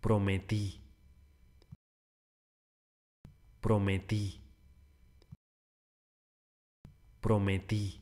prometí, prometí, prometí.